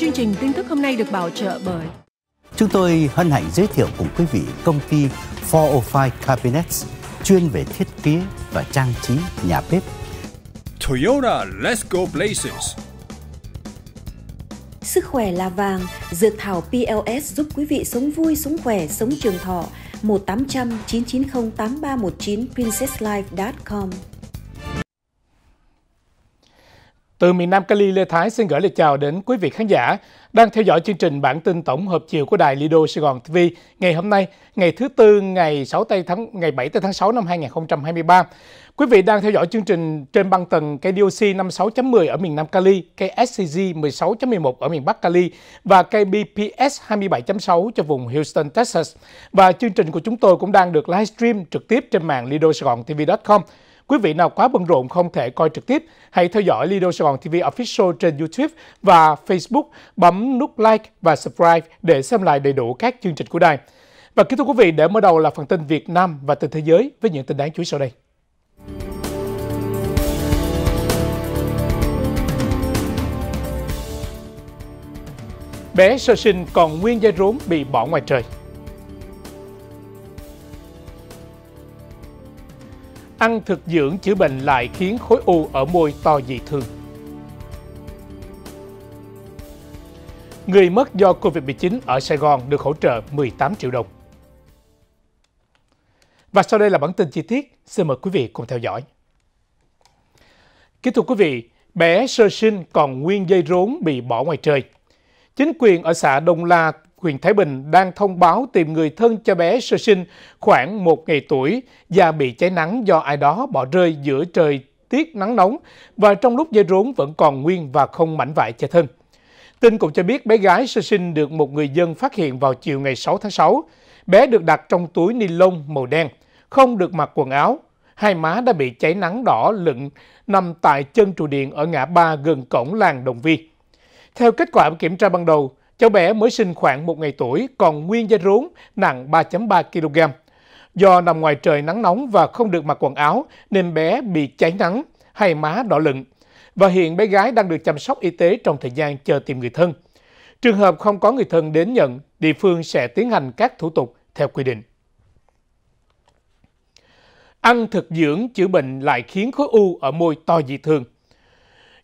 Chương trình tin tức hôm nay được bảo trợ bởi Chúng tôi hân hạnh giới thiệu cùng quý vị công ty 405 Cabinets chuyên về thiết kế và trang trí nhà bếp. Toyota Let's Go Places Sức khỏe là vàng, dược thảo PLS giúp quý vị sống vui, sống khỏe, sống trường thọ. 1 800 990 8319 princesslife.com từ miền Nam Cali, Lê Thái xin gửi lời chào đến quý vị khán giả đang theo dõi chương trình bản tin tổng hợp chiều của đài Lido Sài Gòn TV ngày hôm nay, ngày thứ tư ngày 6 tây tháng ngày 7 tây tháng 6 năm 2023. Quý vị đang theo dõi chương trình trên băng tần cây DOC 56.10 ở miền Nam Cali, cây SCG 16.11 ở miền Bắc Cali và cây BPS 27.6 cho vùng Houston, Texas. Và chương trình của chúng tôi cũng đang được livestream trực tiếp trên mạng lido sài tv.com Quý vị nào quá bận rộn không thể coi trực tiếp, hãy theo dõi Lido Sài Gòn TV Official trên YouTube và Facebook, bấm nút like và subscribe để xem lại đầy đủ các chương trình của đài. Và kính thưa quý vị, để mở đầu là phần tin Việt Nam và tin thế giới với những tin đáng chú ý sau đây. Bé sơ sinh còn nguyên dây rốn bị bỏ ngoài trời. ăn thực dưỡng chữa bệnh lại khiến khối u ở môi to dị thường. Người mất do Covid-19 ở Sài Gòn được hỗ trợ 18 triệu đồng. Và sau đây là bản tin chi tiết, xin mời quý vị cùng theo dõi. Kính thưa quý vị, bé sơ sinh còn nguyên dây rốn bị bỏ ngoài trời. Chính quyền ở xã Đông La huyện Thái Bình đang thông báo tìm người thân cho bé sơ sinh khoảng một ngày tuổi và bị cháy nắng do ai đó bỏ rơi giữa trời tiết nắng nóng và trong lúc dây rốn vẫn còn nguyên và không mảnh vải che thân. Tin cũng cho biết bé gái sơ sinh được một người dân phát hiện vào chiều ngày 6 tháng 6. Bé được đặt trong túi ni lông màu đen, không được mặc quần áo. Hai má đã bị cháy nắng đỏ lựng nằm tại chân trụ điện ở ngã ba gần cổng làng Đồng Vi. Theo kết quả kiểm tra ban đầu, Cháu bé mới sinh khoảng một ngày tuổi, còn nguyên dây rốn, nặng 3.3 kg. Do nằm ngoài trời nắng nóng và không được mặc quần áo, nên bé bị cháy nắng, hay má đỏ lựng. Và hiện bé gái đang được chăm sóc y tế trong thời gian chờ tìm người thân. Trường hợp không có người thân đến nhận, địa phương sẽ tiến hành các thủ tục theo quy định. Ăn thực dưỡng chữa bệnh lại khiến khối u ở môi to dị thường.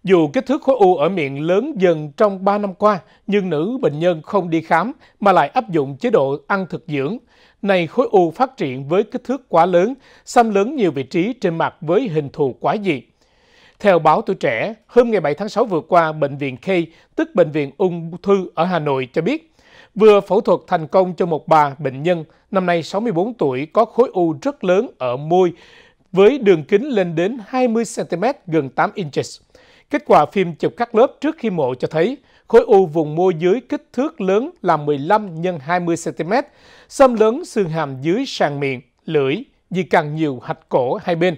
Dù kích thước khối u ở miệng lớn dần trong 3 năm qua, nhưng nữ bệnh nhân không đi khám mà lại áp dụng chế độ ăn thực dưỡng. Này khối u phát triển với kích thước quá lớn, xâm lớn nhiều vị trí trên mặt với hình thù quá dị. Theo báo tuổi trẻ, hôm ngày 7 tháng 6 vừa qua, Bệnh viện K, tức Bệnh viện Ung Thư ở Hà Nội cho biết, vừa phẫu thuật thành công cho một bà bệnh nhân, năm nay 64 tuổi, có khối u rất lớn ở môi, với đường kính lên đến 20cm gần 8 inches. Kết quả phim chụp cắt lớp trước khi mổ cho thấy khối u vùng môi dưới kích thước lớn là 15 x 20 cm, xâm lớn xương hàm dưới sàn miệng, lưỡi, di căn nhiều hạch cổ hai bên.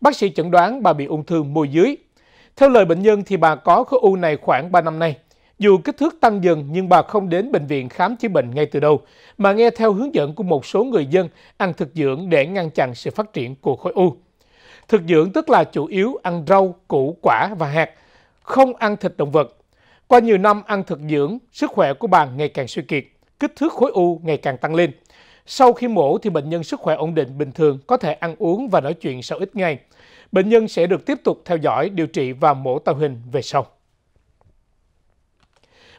Bác sĩ chẩn đoán bà bị ung thư môi dưới. Theo lời bệnh nhân thì bà có khối u này khoảng 3 năm nay. Dù kích thước tăng dần nhưng bà không đến bệnh viện khám chữa bệnh ngay từ đầu, mà nghe theo hướng dẫn của một số người dân ăn thực dưỡng để ngăn chặn sự phát triển của khối u. Thực dưỡng tức là chủ yếu ăn rau, củ, quả và hạt, không ăn thịt động vật. Qua nhiều năm ăn thực dưỡng, sức khỏe của bà ngày càng suy kiệt, kích thước khối u ngày càng tăng lên. Sau khi mổ thì bệnh nhân sức khỏe ổn định bình thường, có thể ăn uống và nói chuyện sau ít ngày. Bệnh nhân sẽ được tiếp tục theo dõi, điều trị và mổ tạo hình về sau.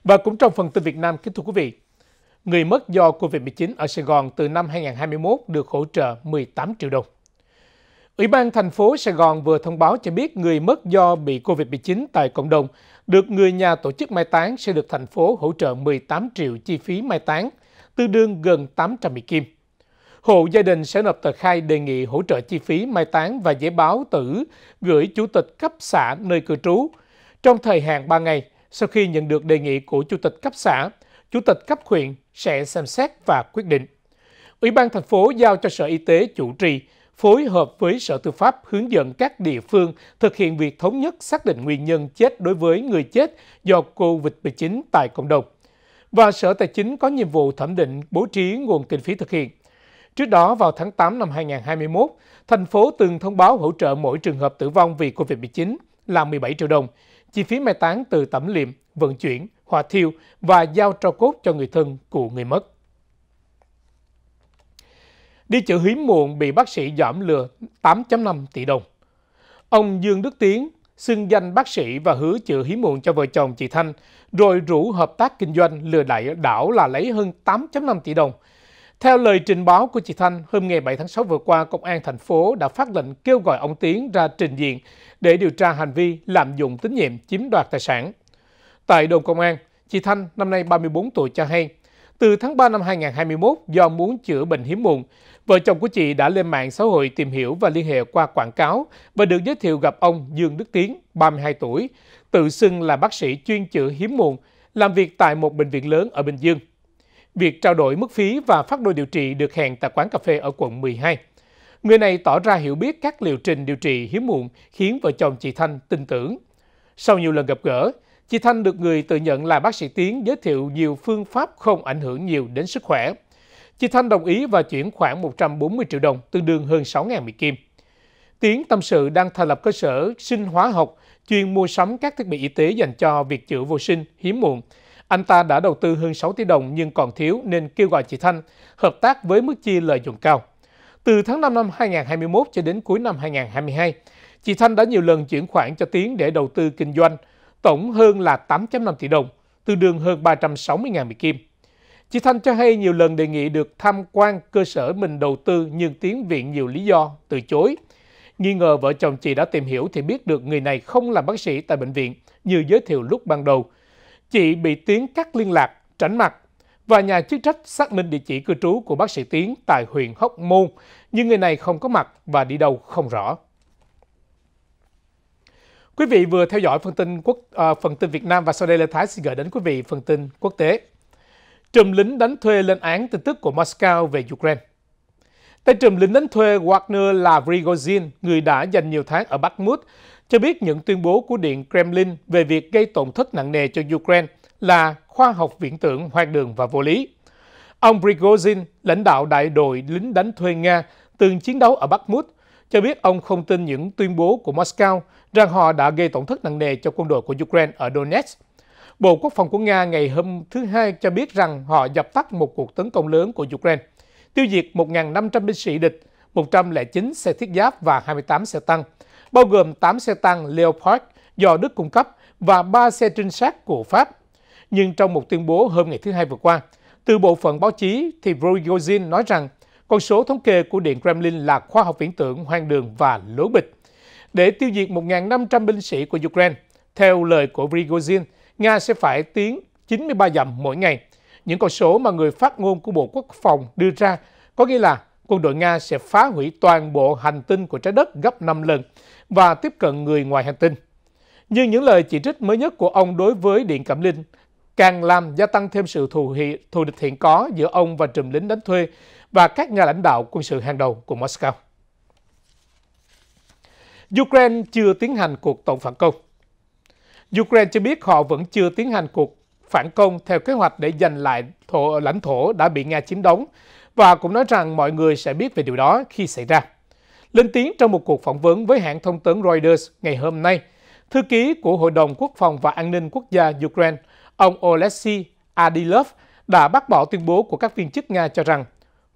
Và cũng trong phần tin Việt Nam, kính thưa quý vị, người mất do COVID-19 ở Sài Gòn từ năm 2021 được hỗ trợ 18 triệu đồng. Ủy ban thành phố Sài Gòn vừa thông báo cho biết người mất do bị COVID-19 tại cộng đồng được người nhà tổ chức mai táng sẽ được thành phố hỗ trợ 18 triệu chi phí mai táng, tương đương gần 800 Mỹ Kim. Hộ gia đình sẽ nộp tờ khai đề nghị hỗ trợ chi phí mai táng và giấy báo tử gửi chủ tịch cấp xã nơi cư trú. Trong thời hạn 3 ngày, sau khi nhận được đề nghị của chủ tịch cấp xã, chủ tịch cấp huyện sẽ xem xét và quyết định. Ủy ban thành phố giao cho Sở Y tế chủ trì phối hợp với Sở Tư pháp hướng dẫn các địa phương thực hiện việc thống nhất xác định nguyên nhân chết đối với người chết do COVID-19 tại cộng đồng. Và Sở Tài chính có nhiệm vụ thẩm định bố trí nguồn kinh phí thực hiện. Trước đó, vào tháng 8 năm 2021, thành phố từng thông báo hỗ trợ mỗi trường hợp tử vong vì COVID-19 là 17 triệu đồng, chi phí mai táng từ tẩm liệm, vận chuyển, hòa thiêu và giao tro cốt cho người thân của người mất. Đi chợ hiếm muộn bị bác sĩ giảm lừa 8.5 tỷ đồng. Ông Dương Đức Tiến xưng danh bác sĩ và hứa chữa hiếm muộn cho vợ chồng chị Thanh, rồi rủ hợp tác kinh doanh lừa đại đảo là lấy hơn 8.5 tỷ đồng. Theo lời trình báo của chị Thanh, hôm ngày 7 tháng 6 vừa qua, Công an thành phố đã phát lệnh kêu gọi ông Tiến ra trình diện để điều tra hành vi lạm dụng tín nhiệm chiếm đoạt tài sản. Tại đồn công an, chị Thanh, năm nay 34 tuổi cho hay, từ tháng 3 năm 2021, do muốn chữa bệnh hiếm muộn, vợ chồng của chị đã lên mạng xã hội tìm hiểu và liên hệ qua quảng cáo và được giới thiệu gặp ông Dương Đức Tiến, 32 tuổi, tự xưng là bác sĩ chuyên chữa hiếm muộn, làm việc tại một bệnh viện lớn ở Bình Dương. Việc trao đổi mức phí và phát đồ điều trị được hẹn tại quán cà phê ở quận 12. Người này tỏ ra hiểu biết các liệu trình điều trị hiếm muộn khiến vợ chồng chị Thanh tin tưởng. Sau nhiều lần gặp gỡ, Chị Thanh được người tự nhận là bác sĩ Tiến giới thiệu nhiều phương pháp không ảnh hưởng nhiều đến sức khỏe. Chị Thanh đồng ý và chuyển khoảng 140 triệu đồng, tương đương hơn 6.000 Mỹ Kim. Tiến Tâm sự đang thành lập cơ sở sinh hóa học chuyên mua sắm các thiết bị y tế dành cho việc chữa vô sinh hiếm muộn. Anh ta đã đầu tư hơn 6 tỷ đồng nhưng còn thiếu nên kêu gọi chị Thanh hợp tác với mức chi lợi nhuận cao. Từ tháng 5 năm 2021 cho đến cuối năm 2022, chị Thanh đã nhiều lần chuyển khoản cho Tiến để đầu tư kinh doanh, tổng hơn là 8.5 tỷ đồng, tương đương hơn 360.000 Mỹ Kim. Chị Thanh cho hay nhiều lần đề nghị được tham quan cơ sở mình đầu tư nhưng tiến viện nhiều lý do, từ chối. Nghi ngờ vợ chồng chị đã tìm hiểu thì biết được người này không làm bác sĩ tại bệnh viện như giới thiệu lúc ban đầu. Chị bị Tiến cắt liên lạc, tránh mặt và nhà chức trách xác minh địa chỉ cư trú của bác sĩ Tiến tại huyện Hóc Môn, nhưng người này không có mặt và đi đâu không rõ. Quý vị vừa theo dõi phần tin quốc à, phần tin Việt Nam và sau đây là Thái xin gửi đến quý vị phần tin quốc tế. Trùm lính đánh thuê lên án tin tức của Moscow về Ukraine. Tay trùm lính đánh thuê Wagner là Prigozhin, người đã dành nhiều tháng ở Bakhmut, cho biết những tuyên bố của Điện Kremlin về việc gây tổn thất nặng nề cho Ukraine là khoa học viễn tưởng hoang đường và vô lý. Ông Prigozhin, lãnh đạo đại đội lính đánh thuê Nga, từng chiến đấu ở Bakhmut, cho biết ông không tin những tuyên bố của Moscow rằng họ đã gây tổn thất nặng nề cho quân đội của Ukraine ở Donetsk. Bộ Quốc phòng của Nga ngày hôm thứ Hai cho biết rằng họ dập tắt một cuộc tấn công lớn của Ukraine, tiêu diệt 1.500 binh sĩ địch, 109 xe thiết giáp và 28 xe tăng, bao gồm 8 xe tăng Leopard do Đức cung cấp và 3 xe trinh sát của Pháp. Nhưng trong một tuyên bố hôm ngày thứ Hai vừa qua, từ bộ phận báo chí thì Prigozhin nói rằng con số thống kê của Điện Kremlin là khoa học viễn tưởng, hoang đường và lố bịch. Để tiêu diệt 1.500 binh sĩ của Ukraine, theo lời của Prigozhin, Nga sẽ phải tiến 93 dặm mỗi ngày. Những con số mà người phát ngôn của Bộ Quốc phòng đưa ra có nghĩa là quân đội Nga sẽ phá hủy toàn bộ hành tinh của trái đất gấp 5 lần và tiếp cận người ngoài hành tinh. nhưng những lời chỉ trích mới nhất của ông đối với Điện Cẩm Linh càng làm gia tăng thêm sự thù, hị, thù địch hiện có giữa ông và trùm lính đánh thuê và các nhà lãnh đạo quân sự hàng đầu của Moscow. Ukraine chưa tiến hành cuộc tổng phản công. Ukraine cho biết họ vẫn chưa tiến hành cuộc phản công theo kế hoạch để giành lại thổ, lãnh thổ đã bị Nga chiếm đóng và cũng nói rằng mọi người sẽ biết về điều đó khi xảy ra. Lên tiếng trong một cuộc phỏng vấn với hãng thông tấn Reuters ngày hôm nay, thư ký của Hội đồng Quốc phòng và An ninh Quốc gia Ukraine ông Oleksiy Adilov đã bác bỏ tuyên bố của các viên chức Nga cho rằng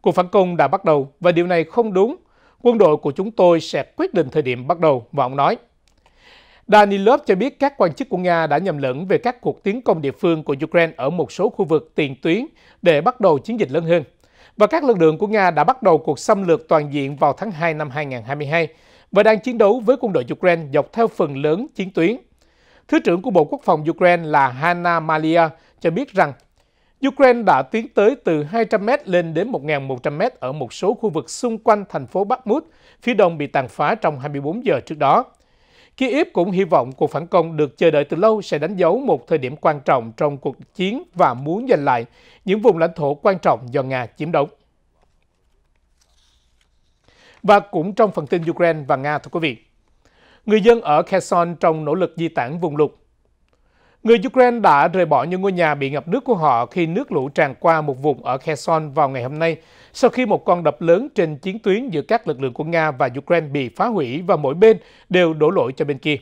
cuộc phản công đã bắt đầu và điều này không đúng. Quân đội của chúng tôi sẽ quyết định thời điểm bắt đầu, và ông nói. Danilov cho biết các quan chức của Nga đã nhầm lẫn về các cuộc tiến công địa phương của Ukraine ở một số khu vực tiền tuyến để bắt đầu chiến dịch lớn hơn. Và các lực lượng của Nga đã bắt đầu cuộc xâm lược toàn diện vào tháng 2 năm 2022 và đang chiến đấu với quân đội Ukraine dọc theo phần lớn chiến tuyến. Thứ trưởng của Bộ Quốc phòng Ukraine là Hanna Malia cho biết rằng Ukraine đã tiến tới từ 200m lên đến 1.100m ở một số khu vực xung quanh thành phố Bakhmut, phía đông bị tàn phá trong 24 giờ trước đó. Kiev cũng hy vọng cuộc phản công được chờ đợi từ lâu sẽ đánh dấu một thời điểm quan trọng trong cuộc chiến và muốn giành lại những vùng lãnh thổ quan trọng do Nga chiếm đóng. Và cũng trong phần tin Ukraine và Nga, thưa quý vị, người dân ở Kherson trong nỗ lực di tản vùng lụt. Người Ukraine đã rời bỏ những ngôi nhà bị ngập nước của họ khi nước lũ tràn qua một vùng ở Kherson vào ngày hôm nay, sau khi một con đập lớn trên chiến tuyến giữa các lực lượng của Nga và Ukraine bị phá hủy và mỗi bên đều đổ lỗi cho bên kia.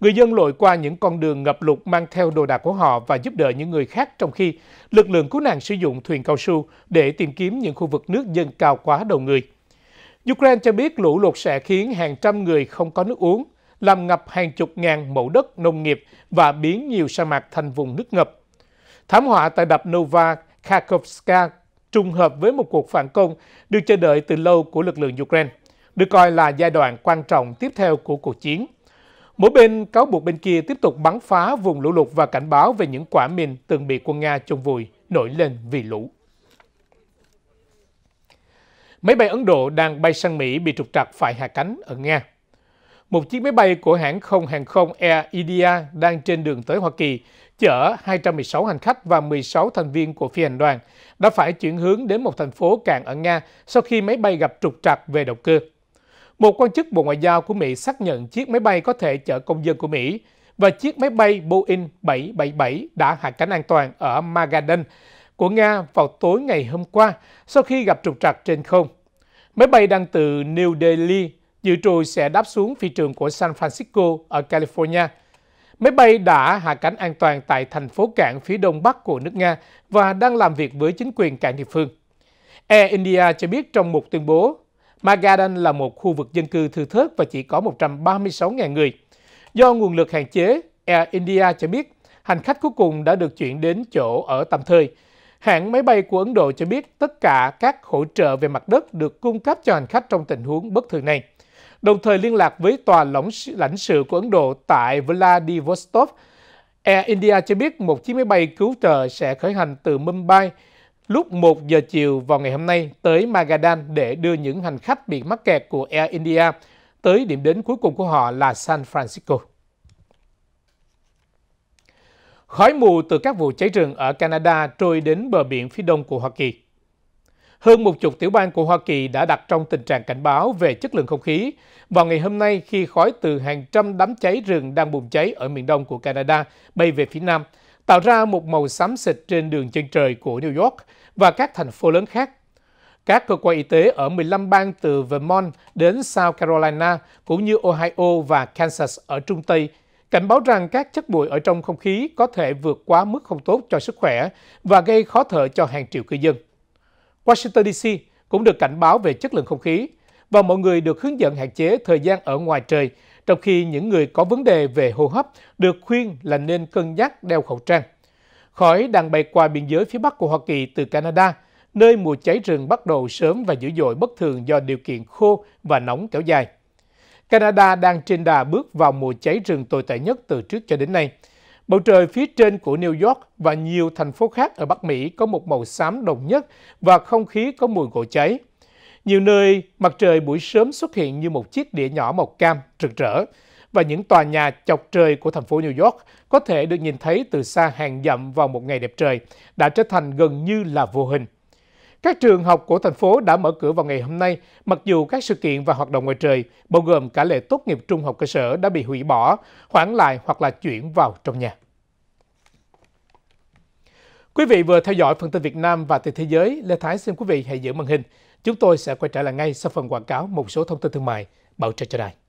Người dân lội qua những con đường ngập lụt mang theo đồ đạc của họ và giúp đỡ những người khác trong khi lực lượng cứu nạn sử dụng thuyền cao su để tìm kiếm những khu vực nước dâng cao quá đầu người. Ukraine cho biết lũ lụt sẽ khiến hàng trăm người không có nước uống, làm ngập hàng chục ngàn mẫu đất nông nghiệp và biến nhiều sa mạc thành vùng nước ngập. Thảm họa tại đập Nova Kharkovska trùng hợp với một cuộc phản công được chờ đợi từ lâu của lực lượng Ukraine, được coi là giai đoạn quan trọng tiếp theo của cuộc chiến. Mỗi bên cáo buộc bên kia tiếp tục bắn phá vùng lũ lụt và cảnh báo về những quả mìn từng bị quân Nga chôn vùi nổi lên vì lũ máy bay Ấn Độ đang bay sang Mỹ bị trục trặc phải hạ cánh ở Nga. Một chiếc máy bay của hãng không hàng không Air India đang trên đường tới Hoa Kỳ chở 216 hành khách và 16 thành viên của phi hành đoàn đã phải chuyển hướng đến một thành phố cạn ở Nga sau khi máy bay gặp trục trặc về động cơ. Một quan chức Bộ Ngoại giao của Mỹ xác nhận chiếc máy bay có thể chở công dân của Mỹ và chiếc máy bay Boeing 777 đã hạ cánh an toàn ở Magadan, của Nga vào tối ngày hôm qua sau khi gặp trục trặc trên không. Máy bay đang từ New Delhi dự trù sẽ đáp xuống phi trường của San Francisco ở California. Máy bay đã hạ cánh an toàn tại thành phố cảng phía đông bắc của nước Nga và đang làm việc với chính quyền cảng địa phương. Air India cho biết trong một tuyên bố, Magadan là một khu vực dân cư thư thớt và chỉ có 136.000 người. Do nguồn lực hạn chế, Air India cho biết hành khách cuối cùng đã được chuyển đến chỗ ở tạm thời Hãng máy bay của Ấn Độ cho biết tất cả các hỗ trợ về mặt đất được cung cấp cho hành khách trong tình huống bất thường này. Đồng thời liên lạc với tòa lãnh sự của Ấn Độ tại Vladivostok, Air India cho biết một chiếc máy bay cứu trợ sẽ khởi hành từ Mumbai lúc 1 giờ chiều vào ngày hôm nay tới Magadan để đưa những hành khách bị mắc kẹt của Air India tới điểm đến cuối cùng của họ là San Francisco. Khói mù từ các vụ cháy rừng ở Canada trôi đến bờ biển phía đông của Hoa Kỳ. Hơn một chục tiểu bang của Hoa Kỳ đã đặt trong tình trạng cảnh báo về chất lượng không khí vào ngày hôm nay khi khói từ hàng trăm đám cháy rừng đang bùng cháy ở miền đông của Canada bay về phía nam, tạo ra một màu xám xịt trên đường chân trời của New York và các thành phố lớn khác. Các cơ quan y tế ở 15 bang từ Vermont đến South Carolina cũng như Ohio và Kansas ở Trung Tây cảnh báo rằng các chất bụi ở trong không khí có thể vượt quá mức không tốt cho sức khỏe và gây khó thở cho hàng triệu cư dân. Washington DC cũng được cảnh báo về chất lượng không khí và mọi người được hướng dẫn hạn chế thời gian ở ngoài trời, trong khi những người có vấn đề về hô hấp được khuyên là nên cân nhắc đeo khẩu trang. Khói đang bay qua biên giới phía bắc của Hoa Kỳ từ Canada, nơi mùa cháy rừng bắt đầu sớm và dữ dội bất thường do điều kiện khô và nóng kéo dài. Canada đang trên đà bước vào mùa cháy rừng tồi tệ nhất từ trước cho đến nay. Bầu trời phía trên của New York và nhiều thành phố khác ở Bắc Mỹ có một màu xám đồng nhất và không khí có mùi gỗ cháy. Nhiều nơi, mặt trời buổi sớm xuất hiện như một chiếc đĩa nhỏ màu cam, rực rỡ, và những tòa nhà chọc trời của thành phố New York có thể được nhìn thấy từ xa hàng dặm vào một ngày đẹp trời, đã trở thành gần như là vô hình. Các trường học của thành phố đã mở cửa vào ngày hôm nay, mặc dù các sự kiện và hoạt động ngoài trời, bao gồm cả lễ tốt nghiệp trung học cơ sở đã bị hủy bỏ, hoãn lại hoặc là chuyển vào trong nhà. Quý vị vừa theo dõi phần tin Việt Nam và từ thế giới. Lê Thái xin quý vị hãy giữ màn hình. Chúng tôi sẽ quay trở lại ngay sau phần quảng cáo một số thông tin thương mại. Bảo trợ cho đài.